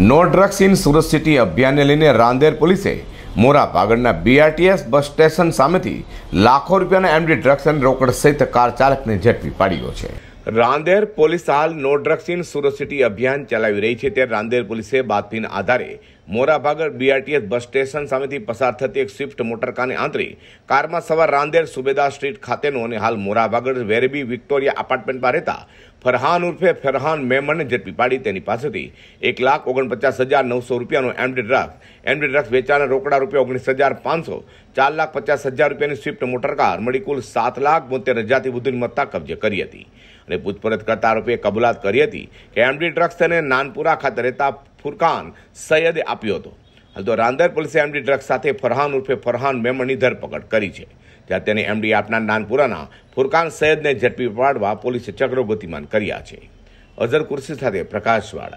no drugs in Surat city અભિયાનને લઈને રાંદેર પોલીસે મોરા પાગડના બીઆરટીએસ બસ સ્ટેશન સામેથી લાખો રૂપિયાના એમડી ડ્રગ્સ અને રોકડ સહિત કાર ચાલકને ઝડપી પાડ્યો છે રાંદેર પોલીસ હાલ no drugs in Surat city અભિયાન ચલાવી રહી છે ત્યારે રાંદેર પોલીસે બાતમીના આધારે મોરાભાગર બીઆરટીએસ બસ સ્ટેશન સામેથી પસાર થતી એક સ્વિફ્ટ મોટરકારને આંતરી કારમાં સવાર રાંદેર સુબેદાર સ્ટ્રીટ ખાતેનો અને હાલ મોરાભાગર વેરબી વિક્ટોરિયા એપાર્ટમેન્ટમાં રહેતા ફરહાન ઉર્ફે ફરહાન મેમણને ઝડપી પાડી તેની પાસેથી એક લાખ ઓગણપચાસ હજાર નવસો રૂપિયાનો એમડી ડ્રાફ્ટ એમડી ડ્રાફ્ટ વેચાણના રોકડા રૂપિયા ઓગણીસ હજાર પાંચસો ચાર લાખ પચાસ હજાર રૂપિયાની સ્વિફ્ટ મોટરકાર મળી કુલ સાત લાખ બોતેર હજારથી વધુની મત્તા કબજે કરી હતી અને પૂછપરછ કરતા આરોપીએ કબૂલાત કરી હતી કે એમડી ડ્રગ્સ તેને નાનપુરા ખાતે રહેતા ફુરકાન સૈયદે આપ્યો હતો હાલ તો રાંદર પોલીસે એમડી ડ્રગ્સ સાથે ફરહાન ઉર્ફે ફરહાન મેમણની ધરપકડ કરી છે ત્યાં તેને એમડી આપના નાનપુરાના ફુરકાન સૈયદને ઝડપી પાડવા પોલીસે ચક્રો ગતિમાન કર્યા છે અઝર કુર્સી સાથે પ્રકાશવાળા